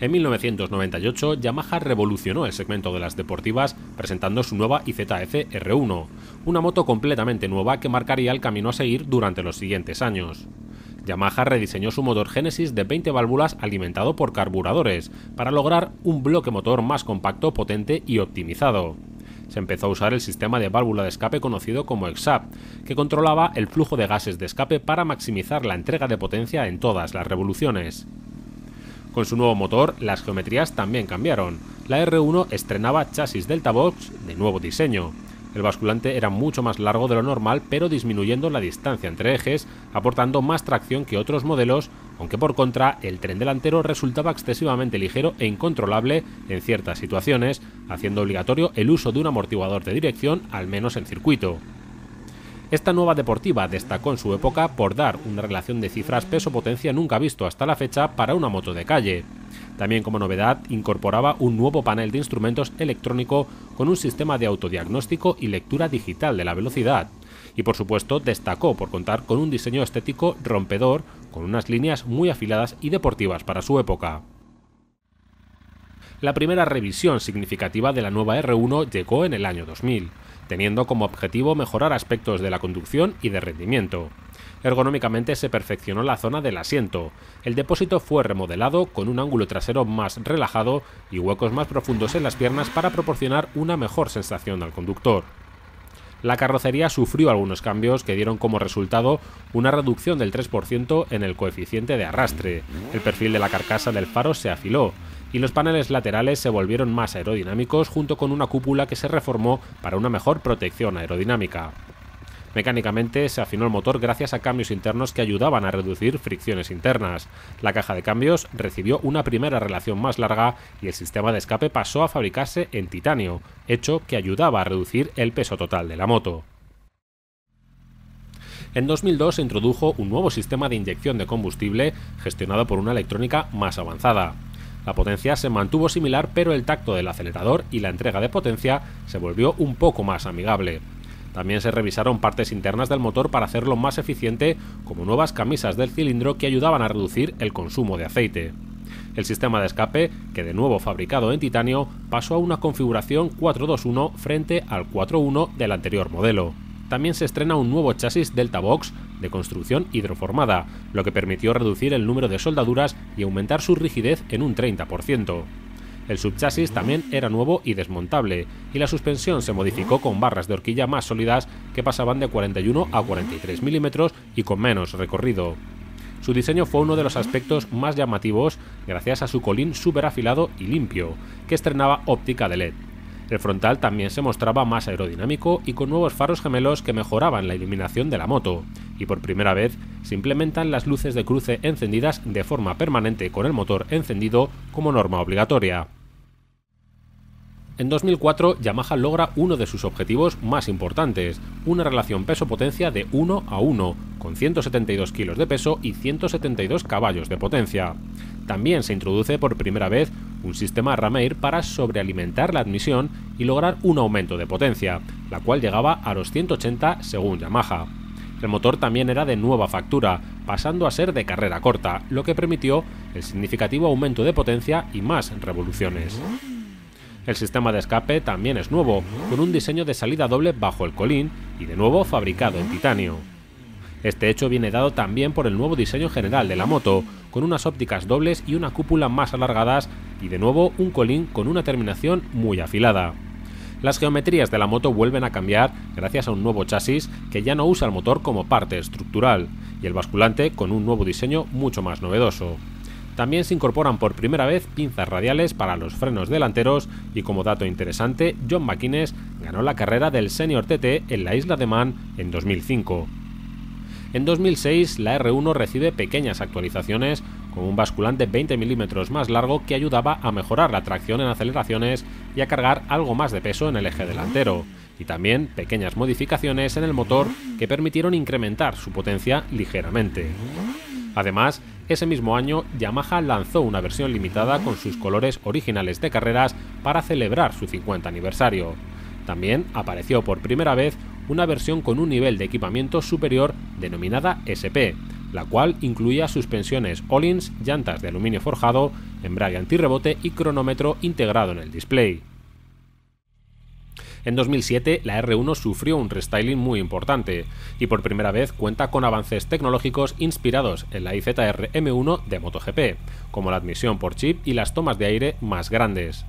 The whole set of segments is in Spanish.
En 1998, Yamaha revolucionó el segmento de las deportivas presentando su nueva IZF R1, una moto completamente nueva que marcaría el camino a seguir durante los siguientes años. Yamaha rediseñó su motor Genesis de 20 válvulas alimentado por carburadores, para lograr un bloque motor más compacto, potente y optimizado. Se empezó a usar el sistema de válvula de escape conocido como EXAP, que controlaba el flujo de gases de escape para maximizar la entrega de potencia en todas las revoluciones. Con su nuevo motor, las geometrías también cambiaron. La R1 estrenaba chasis Delta Box de nuevo diseño. El basculante era mucho más largo de lo normal, pero disminuyendo la distancia entre ejes, aportando más tracción que otros modelos, aunque por contra el tren delantero resultaba excesivamente ligero e incontrolable en ciertas situaciones, haciendo obligatorio el uso de un amortiguador de dirección, al menos en circuito. Esta nueva deportiva destacó en su época por dar una relación de cifras peso-potencia nunca visto hasta la fecha para una moto de calle. También como novedad incorporaba un nuevo panel de instrumentos electrónico con un sistema de autodiagnóstico y lectura digital de la velocidad. Y por supuesto destacó por contar con un diseño estético rompedor, con unas líneas muy afiladas y deportivas para su época. La primera revisión significativa de la nueva R1 llegó en el año 2000 teniendo como objetivo mejorar aspectos de la conducción y de rendimiento. Ergonómicamente se perfeccionó la zona del asiento. El depósito fue remodelado con un ángulo trasero más relajado y huecos más profundos en las piernas para proporcionar una mejor sensación al conductor. La carrocería sufrió algunos cambios que dieron como resultado una reducción del 3% en el coeficiente de arrastre. El perfil de la carcasa del faro se afiló, y los paneles laterales se volvieron más aerodinámicos junto con una cúpula que se reformó para una mejor protección aerodinámica. Mecánicamente se afinó el motor gracias a cambios internos que ayudaban a reducir fricciones internas. La caja de cambios recibió una primera relación más larga y el sistema de escape pasó a fabricarse en titanio, hecho que ayudaba a reducir el peso total de la moto. En 2002 se introdujo un nuevo sistema de inyección de combustible gestionado por una electrónica más avanzada. La potencia se mantuvo similar pero el tacto del acelerador y la entrega de potencia se volvió un poco más amigable. También se revisaron partes internas del motor para hacerlo más eficiente, como nuevas camisas del cilindro que ayudaban a reducir el consumo de aceite. El sistema de escape, que de nuevo fabricado en titanio, pasó a una configuración 4-2-1 frente al 4-1 del anterior modelo también se estrena un nuevo chasis Delta Box de construcción hidroformada, lo que permitió reducir el número de soldaduras y aumentar su rigidez en un 30%. El subchasis también era nuevo y desmontable, y la suspensión se modificó con barras de horquilla más sólidas que pasaban de 41 a 43 milímetros y con menos recorrido. Su diseño fue uno de los aspectos más llamativos gracias a su colín súper afilado y limpio, que estrenaba óptica de LED. El frontal también se mostraba más aerodinámico y con nuevos faros gemelos que mejoraban la iluminación de la moto, y por primera vez se implementan las luces de cruce encendidas de forma permanente con el motor encendido como norma obligatoria. En 2004, Yamaha logra uno de sus objetivos más importantes, una relación peso-potencia de 1 a 1, con 172 kilos de peso y 172 caballos de potencia. También se introduce por primera vez un sistema Rameir para sobrealimentar la admisión y lograr un aumento de potencia, la cual llegaba a los 180 según Yamaha. El motor también era de nueva factura, pasando a ser de carrera corta, lo que permitió el significativo aumento de potencia y más revoluciones. El sistema de escape también es nuevo, con un diseño de salida doble bajo el colín y de nuevo fabricado en titanio. Este hecho viene dado también por el nuevo diseño general de la moto, con unas ópticas dobles y una cúpula más alargadas y de nuevo un colín con una terminación muy afilada. Las geometrías de la moto vuelven a cambiar gracias a un nuevo chasis que ya no usa el motor como parte estructural y el basculante con un nuevo diseño mucho más novedoso. También se incorporan por primera vez pinzas radiales para los frenos delanteros y como dato interesante, John McInnes ganó la carrera del Senior TT en la isla de Man en 2005. En 2006, la R1 recibe pequeñas actualizaciones con un basculante 20 milímetros más largo que ayudaba a mejorar la tracción en aceleraciones y a cargar algo más de peso en el eje delantero, y también pequeñas modificaciones en el motor que permitieron incrementar su potencia ligeramente. Además, ese mismo año, Yamaha lanzó una versión limitada con sus colores originales de carreras para celebrar su 50 aniversario. También apareció por primera vez una versión con un nivel de equipamiento superior denominada SP, la cual incluía suspensiones all-ins, llantas de aluminio forjado, embrague antirrebote y cronómetro integrado en el display. En 2007, la R1 sufrió un restyling muy importante y por primera vez cuenta con avances tecnológicos inspirados en la IZR M1 de MotoGP, como la admisión por chip y las tomas de aire más grandes.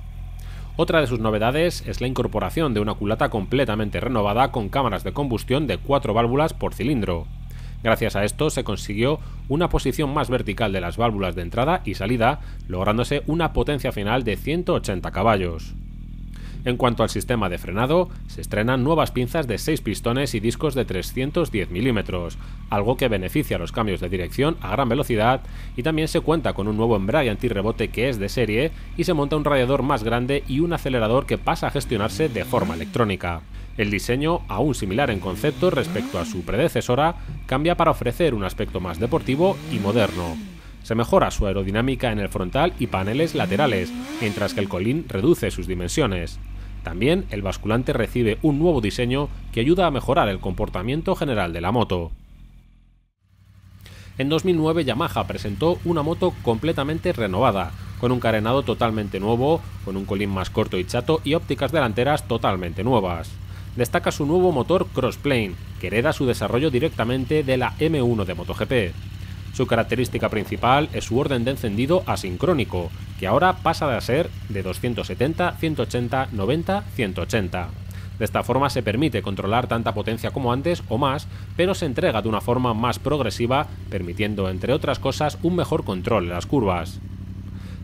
Otra de sus novedades es la incorporación de una culata completamente renovada con cámaras de combustión de cuatro válvulas por cilindro. Gracias a esto se consiguió una posición más vertical de las válvulas de entrada y salida, lográndose una potencia final de 180 caballos. En cuanto al sistema de frenado, se estrenan nuevas pinzas de 6 pistones y discos de 310 milímetros, algo que beneficia los cambios de dirección a gran velocidad y también se cuenta con un nuevo embrague antirrebote que es de serie y se monta un radiador más grande y un acelerador que pasa a gestionarse de forma electrónica. El diseño, aún similar en concepto respecto a su predecesora, cambia para ofrecer un aspecto más deportivo y moderno. Se mejora su aerodinámica en el frontal y paneles laterales, mientras que el Colín reduce sus dimensiones. También el basculante recibe un nuevo diseño que ayuda a mejorar el comportamiento general de la moto. En 2009 Yamaha presentó una moto completamente renovada, con un carenado totalmente nuevo, con un colín más corto y chato y ópticas delanteras totalmente nuevas. Destaca su nuevo motor Crossplane, que hereda su desarrollo directamente de la M1 de MotoGP. Su característica principal es su orden de encendido asincrónico, que ahora pasa de ser de 270, 180, 90, 180. De esta forma se permite controlar tanta potencia como antes o más, pero se entrega de una forma más progresiva, permitiendo, entre otras cosas, un mejor control de las curvas.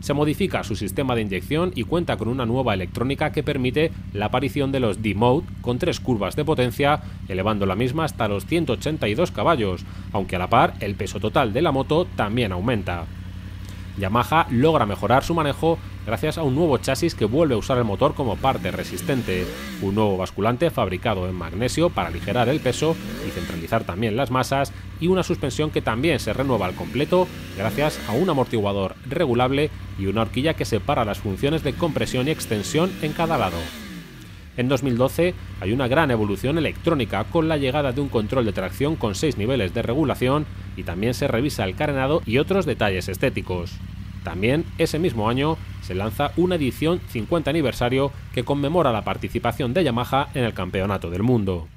Se modifica su sistema de inyección y cuenta con una nueva electrónica que permite la aparición de los D-Mode con tres curvas de potencia, elevando la misma hasta los 182 caballos, aunque a la par el peso total de la moto también aumenta. Yamaha logra mejorar su manejo gracias a un nuevo chasis que vuelve a usar el motor como parte resistente, un nuevo basculante fabricado en magnesio para aligerar el peso y centralizar también las masas, y una suspensión que también se renueva al completo gracias a un amortiguador regulable y una horquilla que separa las funciones de compresión y extensión en cada lado. En 2012 hay una gran evolución electrónica con la llegada de un control de tracción con seis niveles de regulación y también se revisa el carenado y otros detalles estéticos. También ese mismo año se lanza una edición 50 aniversario que conmemora la participación de Yamaha en el Campeonato del Mundo.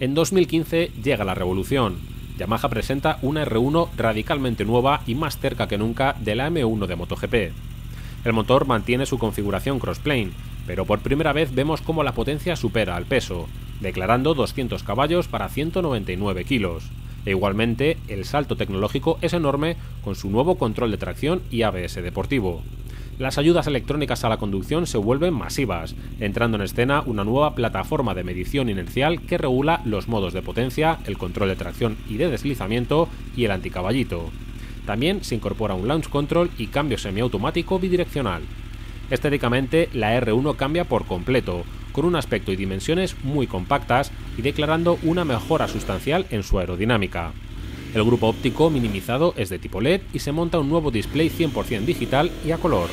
En 2015 llega la revolución. Yamaha presenta una R1 radicalmente nueva y más cerca que nunca de la M1 de MotoGP. El motor mantiene su configuración crossplane, pero por primera vez vemos cómo la potencia supera al peso, declarando 200 caballos para 199 kilos. E igualmente, el salto tecnológico es enorme con su nuevo control de tracción y ABS deportivo. Las ayudas electrónicas a la conducción se vuelven masivas, entrando en escena una nueva plataforma de medición inercial que regula los modos de potencia, el control de tracción y de deslizamiento y el anticaballito. También se incorpora un launch control y cambio semiautomático bidireccional, Estéticamente, la R1 cambia por completo, con un aspecto y dimensiones muy compactas y declarando una mejora sustancial en su aerodinámica. El grupo óptico minimizado es de tipo LED y se monta un nuevo display 100% digital y a color.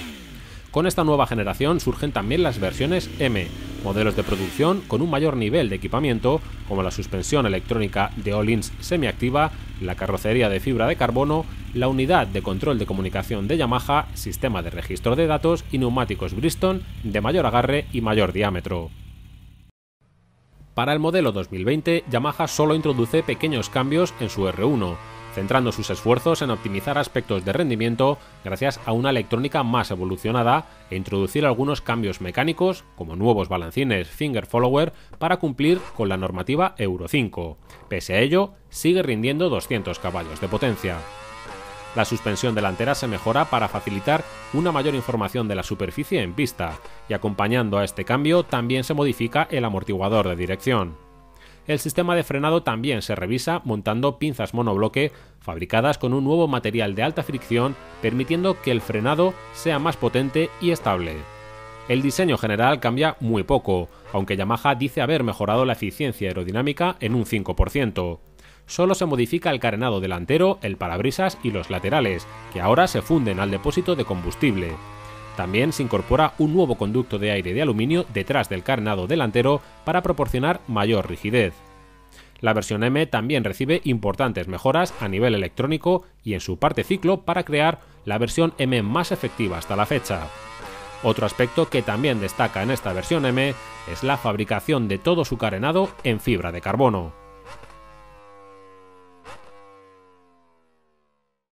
Con esta nueva generación surgen también las versiones M, modelos de producción con un mayor nivel de equipamiento como la suspensión electrónica de all-ins semiactiva la carrocería de fibra de carbono, la unidad de control de comunicación de Yamaha, sistema de registro de datos y neumáticos Bridgestone de mayor agarre y mayor diámetro. Para el modelo 2020, Yamaha solo introduce pequeños cambios en su R1, centrando sus esfuerzos en optimizar aspectos de rendimiento gracias a una electrónica más evolucionada e introducir algunos cambios mecánicos, como nuevos balancines Finger Follower, para cumplir con la normativa Euro 5. Pese a ello, sigue rindiendo 200 caballos de potencia. La suspensión delantera se mejora para facilitar una mayor información de la superficie en pista, y acompañando a este cambio también se modifica el amortiguador de dirección. El sistema de frenado también se revisa montando pinzas monobloque fabricadas con un nuevo material de alta fricción permitiendo que el frenado sea más potente y estable. El diseño general cambia muy poco, aunque Yamaha dice haber mejorado la eficiencia aerodinámica en un 5%. Solo se modifica el carenado delantero, el parabrisas y los laterales, que ahora se funden al depósito de combustible. También se incorpora un nuevo conducto de aire de aluminio detrás del carenado delantero para proporcionar mayor rigidez. La versión M también recibe importantes mejoras a nivel electrónico y en su parte ciclo para crear la versión M más efectiva hasta la fecha. Otro aspecto que también destaca en esta versión M es la fabricación de todo su carenado en fibra de carbono.